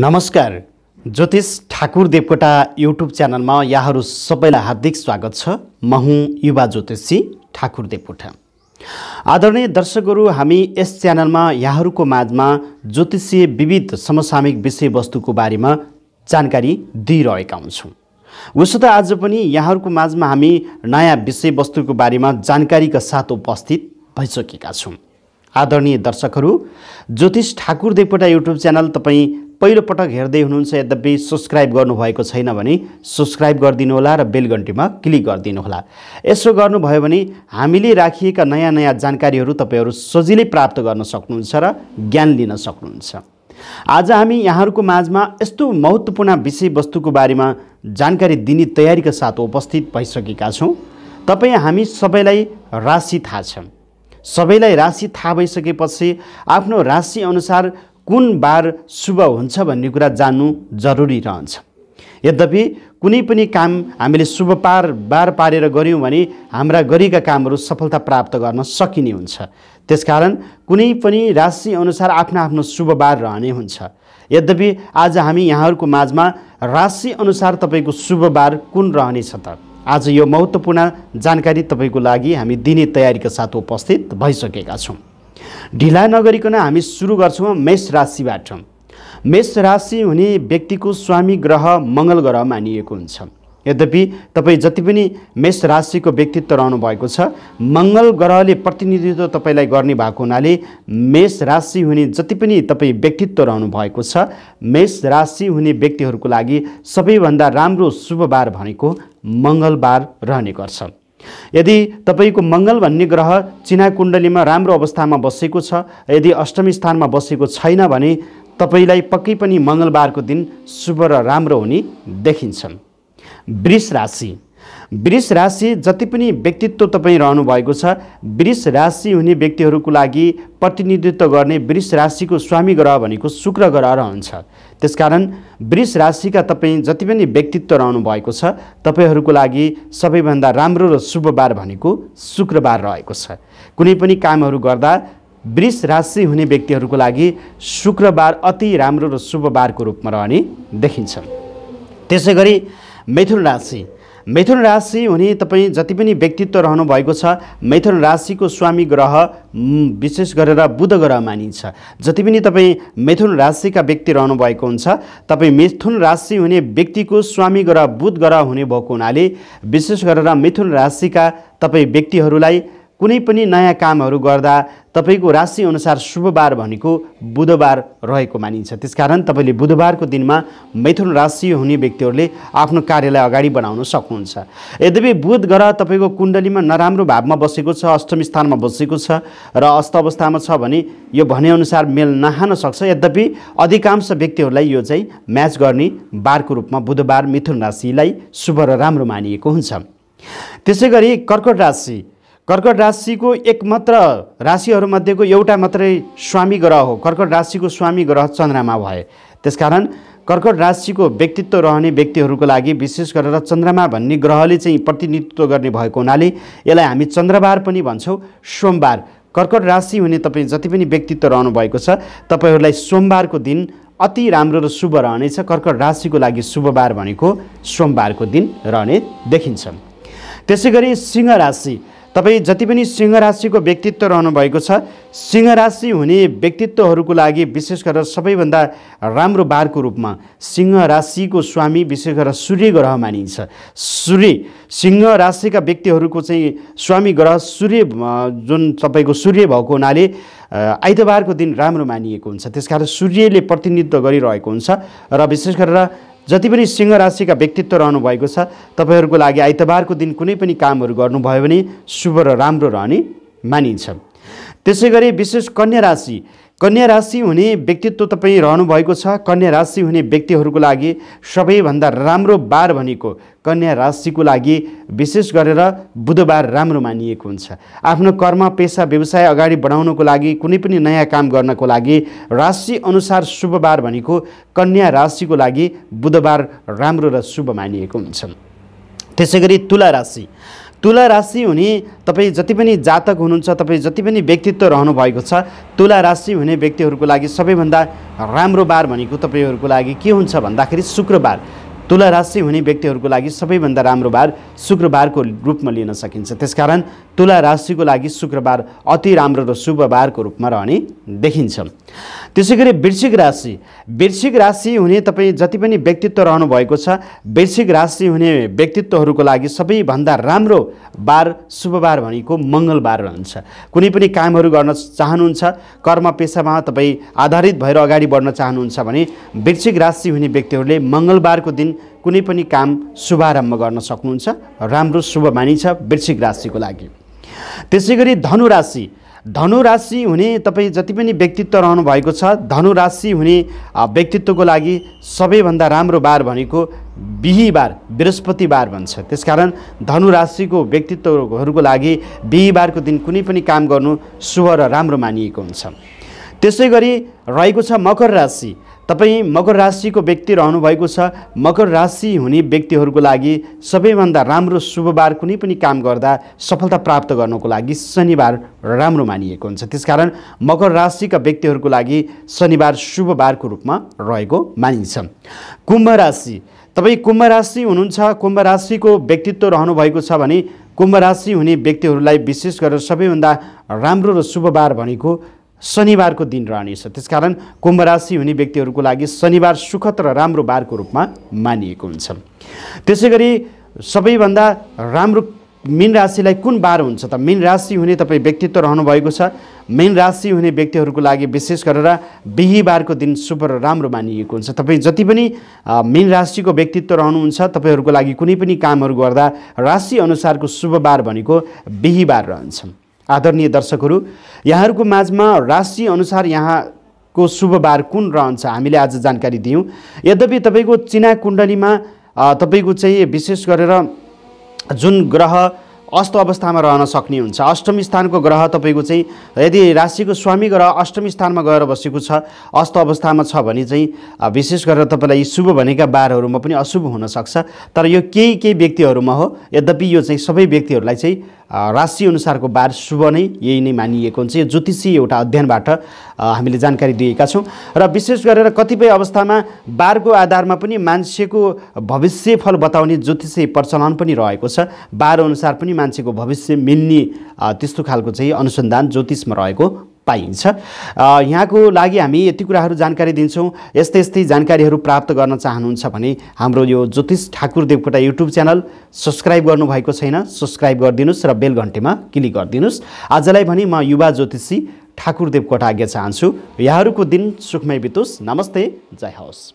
नमस्कार ज्योतिष ठाकुर देवकोटा युट्युब च्यानलमा यहाँहरू सबैलाई हार्दिक स्वागत छ म हुँ युवा ज्योतिषी ठाकुर देवकोटा आदरणीय दर्शकहरू हामी यस च्यानलमा यहाँहरूको माझमा ज्योतिषीय विविध समसामयिक विषयवस्तुको बारेमा जानकारी दिइरहेका हुन्छौँ उसो त आज पनि यहाँहरूको माझमा हामी नयाँ विषयवस्तुको बारेमा जानकारीका साथ उपस्थित भइसकेका छौँ आदरणीय दर्शकहरू ज्योतिष ठाकुर देवकोटा युट्युब च्यानल तपाईँ पहिलोपटक हेर्दै हुनुहुन्छ यद्यपि सब्सक्राइब गर्नुभएको छैन भने सब्सक्राइब होला र बेल घन्टीमा क्लिक होला यसो गर्नुभयो भने हामीले राखिएका नयाँ नयाँ जानकारीहरू तपाईँहरू सजिलै प्राप्त गर्न सक्नुहुन्छ र ज्ञान लिन सक्नुहुन्छ आज हामी यहाँहरूको माझमा यस्तो महत्त्वपूर्ण विषयवस्तुको बारेमा जानकारी दिने तयारीका साथ उपस्थित भइसकेका छौँ तपाईँ हामी सबैलाई राशि थाहा छ सबैलाई राशि थाहा भइसकेपछि आफ्नो राशि अनुसार कुन बार शुभ हुन्छ भन्ने कुरा जान्नु जरुरी रहन्छ यद्यपि कुनै पनि काम हामीले शुभ पार बार पारेर गऱ्यौँ भने हाम्रा गरेका कामहरू सफलता प्राप्त गर्न सकिने हुन्छ त्यसकारण कुनै पनि राशिअनुसार आफ्नो आफ्नो शुभ बार रहने हुन्छ यद्यपि आज हामी यहाँहरूको माझमा राशिअनुसार तपाईँको शुभ बार कुन रहनेछ त आज यो महत्त्वपूर्ण जानकारी तपाईँको लागि हामी दिने तयारीका साथ उपस्थित भइसकेका छौँ ढिला नगरिकन हामी सुरु गर्छौँ मेष राशिबाट मेष राशि हुने व्यक्तिको स्वामी ग्रह मङ्गल ग्रह मानिएको हुन्छ यद्यपि तपाईँ जति पनि मेष राशिको व्यक्तित्व रहनु भएको छ मङ्गल ग्रहले प्रतिनिधित्व तपाईँलाई गर्ने भएको हुनाले मेष राशि हुने जति पनि तपाईँ व्यक्तित्व रहनु भएको छ मेष राशि हुने व्यक्तिहरूको लागि सबैभन्दा राम्रो शुभबार भनेको मङ्गलबार रहने गर्छ यदि तपाईँको मङ्गल भन्ने ग्रह चिना कुण्डलीमा राम्रो अवस्थामा बसेको छ यदि अष्टमी स्थानमा बसेको छैन भने तपाईँलाई पक्कै पनि मङ्गलबारको दिन शुभ र राम्रो हुने देखिन्छन् वृष राशि वृष राशि जति पनि व्यक्तित्व तपाईँ भएको छ वृष राशि हुने व्यक्तिहरूको लागि प्रतिनिधित्व गर्ने वृष राशिको स्वामी ग्रह भनेको शुक्र ग्रह रहन्छ त्यसकारण वृष राशिका तपाईँ जति पनि व्यक्तित्व रहनु भएको छ तपाईँहरूको लागि सबैभन्दा राम्रो र शुभबार भनेको शुक्रबार रहेको छ कुनै पनि कामहरू गर्दा वृष राशि हुने व्यक्तिहरूको लागि शुक्रबार अति राम्रो र शुभबारको रूपमा रहने देखिन्छ त्यसै गरी मिथुन राशि मिथुन राशि हुने तपाईँ जति पनि व्यक्तित्व रहनु भएको छ मिथुन राशिको स्वामी ग्रह विशेष गरेर बुध ग्रह मानिन्छ जति पनि तपाईँ मिथुन राशिका व्यक्ति रहनु भएको हुन्छ तपाईँ मिथुन राशि हुने व्यक्तिको स्वामी ग्रह बुध ग्रह हुने भएको हुनाले विशेष गरेर मिथुन राशिका तपाईँ व्यक्तिहरूलाई कुनै पनि नयाँ कामहरू गर्दा तपाईँको राशिअनुसार शुभबार भनेको बुधबार रहेको मानिन्छ त्यसकारण तपाईँले बुधबारको दिनमा मैथुन राशि हुने व्यक्तिहरूले आफ्नो कार्यलाई अगाडि बढाउन सक्नुहुन्छ यद्यपि बुध ग्रह तपाईँको कुण्डलीमा नराम्रो भावमा बसेको छ अष्टम स्थानमा बसेको छ र अस्त अवस्थामा छ भने यो भनेअनुसार मेल नहान सक्छ यद्यपि अधिकांश व्यक्तिहरूलाई यो चाहिँ म्याच गर्ने बारको रूपमा बुधबार मिथुन राशिलाई शुभ र राम्रो मानिएको हुन्छ त्यसै गरी कर्कट राशि कर्कट राशिको एकमात्र राशिहरूमध्येको एउटा मात्रै स्वामी ग्रह हो कर्कट राशिको स्वामी ग्रह चन्द्रमा भए त्यसकारण कर्कट राशिको व्यक्तित्व रहने व्यक्तिहरूको लागि विशेष गरेर चन्द्रमा भन्ने ग्रहले चाहिँ प्रतिनिधित्व गर्ने भएको हुनाले यसलाई हामी चन्द्रबार पनि भन्छौँ सोमबार कर्कट राशि हुने तपाईँ जति पनि व्यक्तित्व रहनु भएको छ तपाईँहरूलाई सोमबारको दिन अति राम्रो र शुभ रहनेछ कर्कट राशिको लागि शुभबार भनेको सोमबारको दिन रहने देखिन्छ त्यसै गरी सिंह राशि तपाईँ जति पनि सिंह राशिको व्यक्तित्व रहनुभएको छ सिंह राशि हुने व्यक्तित्वहरूको लागि विशेष गरेर सबैभन्दा राम्रो बारको रूपमा सिंह राशिको स्वामी विशेष गरेर सूर्य ग्रह मानिन्छ सूर्य सिंह राशिका व्यक्तिहरूको चाहिँ स्वामी ग्रह सूर्य जुन तपाईँको सूर्य भएको हुनाले आइतबारको दिन राम्रो मानिएको हुन्छ त्यसकारण सूर्यले प्रतिनिधित्व गरिरहेको हुन्छ र विशेष गरेर जति पनि सिंह राशिका व्यक्तित्व भएको छ तपाईँहरूको लागि आइतबारको दिन कुनै पनि कामहरू गर्नुभयो भने शुभ र राम्रो रहने मानिन्छ त्यसै गरी विशेष कन्या राशि कन्या राशि हुने व्यक्तित्व तपाईँ रहनुभएको छ कन्या राशि हुने व्यक्तिहरूको लागि सबैभन्दा राम्रो बार भनेको कन्या राशिको लागि विशेष गरेर बुधबार राम्रो मानिएको हुन्छ आफ्नो कर्म पेसा व्यवसाय अगाडि बढाउनको लागि कुनै पनि नयाँ काम गर्नको लागि राशि अनुसार शुभ बार भनेको कन्या राशिको लागि बुधबार राम्रो र शुभ मानिएको हुन्छ त्यसै गरी तुला राशि तुला राशि हुने तपाईँ जति पनि जातक हुनुहुन्छ तपाईँ जति पनि व्यक्तित्व रहनु भएको छ तुला राशि हुने व्यक्तिहरूको लागि सबैभन्दा राम्रो बार भनेको तपाईँहरूको लागि के हुन्छ भन्दाखेरि शुक्रबार तुला राशि हुने व्यक्तिहरूको लागि सबैभन्दा राम्रो बार शुक्रबारको रूपमा लिन सकिन्छ त्यसकारण तुला राशिको लागि शुक्रबार अति राम्रो र शुभ बारको रूपमा रहने देखिन्छ त्यसै गरी वृश्चिक राशि वृश्चिक राशि हुने तपाईँ जति पनि व्यक्तित्व रहनुभएको छ वृश्चिक राशि हुने व्यक्तित्वहरूको लागि सबैभन्दा राम्रो बार शुभबार भनेको मङ्गलबार रहन्छ कुनै पनि कामहरू गर्न चाहनुहुन्छ कर्म पेसामा तपाईँ आधारित भएर अगाडि बढ्न चाहनुहुन्छ भने वृश्चिक राशि हुने व्यक्तिहरूले मङ्गलबारको दिन कुनै पनि काम शुभारम्भ गर्न सक्नुहुन्छ राम्रो शुभ मानिन्छ वृश्चिक राशिको लागि त्यसै गरी धनु राशि धनु राशि हुने तपाईँ जति पनि व्यक्तित्व रहनु भएको छ धनु राशि हुने व्यक्तित्वको लागि सबैभन्दा राम्रो बार भनेको बिहिबार बृहस्पतिबार भन्छ त्यसकारण धनु राशिको व्यक्तित्वहरूको लागि बिहिबारको दिन कुनै पनि काम गर्नु शुभ र राम्रो मानिएको हुन्छ त्यसै गरी रहेको छ मकर राशि तपाईँ मकर राशिको व्यक्ति रहनुभएको छ मकर राशि हुने व्यक्तिहरूको लागि सबैभन्दा राम्रो शुभबार कुनै पनि काम गर्दा सफलता प्राप्त गर्नको लागि शनिबार राम्रो मानिएको हुन्छ त्यसकारण मकर राशिका व्यक्तिहरूको लागि शनिबार शुभबारको रूपमा रहेको मानिन्छ कुम्भ राशि तपाईँ कुम्भ राशि हुनुहुन्छ कुम्भ राशिको व्यक्तित्व रहनुभएको छ भने कुम्भ राशि हुने व्यक्तिहरूलाई विशेष गरेर सबैभन्दा राम्रो र शुभबार भनेको शनिबारको दिन रहनेछ त्यसकारण कुम्भ राशि हुने व्यक्तिहरूको लागि शनिबार सुखद र राम्रो बारको रूपमा मानिएको हुन्छ त्यसै गरी सबैभन्दा राम्रो मिन राशिलाई कुन बार हुन्छ त मिन राशि हुने तपाईँ व्यक्तित्व रहनुभएको छ मीन राशि हुने व्यक्तिहरूको लागि विशेष गरेर बिहिबारको दिन शुभ र राम्रो मानिएको हुन्छ तपाईँ जति पनि मेन राशिको व्यक्तित्व रहनुहुन्छ तपाईँहरूको लागि कुनै पनि कामहरू गर्दा राशिअनुसारको अनुसारको शुभ बार भनेको बिहिबार रहन्छ आदरणीय दर्शकहरू यहाँहरूको माझमा राशिअनुसार यहाँको शुभबार कुन रहन्छ हामीले आज जानकारी दियौँ यद्यपि तपाईँको चिना कुण्डलीमा तपाईँको चाहिँ विशेष गरेर जुन ग्रह अस्त अवस्थामा रहन सक्ने हुन्छ अष्टम स्थानको ग्रह तपाईँको चाहिँ यदि राशिको स्वामी ग्रह अष्टम स्थानमा गएर बसेको छ अस्त अवस्थामा छ भने चाहिँ विशेष गरेर तपाईँलाई शुभ भनेका बारहरूमा पनि अशुभ हुनसक्छ तर यो केही केही व्यक्तिहरूमा हो यद्यपि यो चाहिँ सबै व्यक्तिहरूलाई चाहिँ राशिअनुसारको बार शुभ नै यही नै मानिएको हुन्छ यो ज्योतिषी एउटा अध्ययनबाट हामीले जानकारी दिएका छौँ र विशेष गरेर कतिपय अवस्थामा बारको आधारमा पनि मान्छेको भविष्य फल बताउने ज्योतिषीय प्रचलन पनि रहेको छ बार अनुसार पनि मान्छेको भविष्य मिल्ने त्यस्तो खालको चाहिँ अनुसन्धान ज्योतिषमा रहेको पाइन्छ यहाँको लागि हामी यति कुराहरू जानकारी दिन्छौँ यस्तै यस्तै जानकारीहरू प्राप्त गर्न चाहनुहुन्छ भने हाम्रो यो ज्योतिष Thakur Devkota YouTube channel subscribe गर्नुभएको छैन सब्सक्राइब गरिदिनुहोस् र बेल घन्टेमा क्लिक गरिदिनुहोस् आजलाई भने म युवा ज्योतिषी ठाकुर देवकोटा आज्ञा चाहन्छु यहाँहरूको दिन सुखमय बितोस् नमस्ते जय हवस्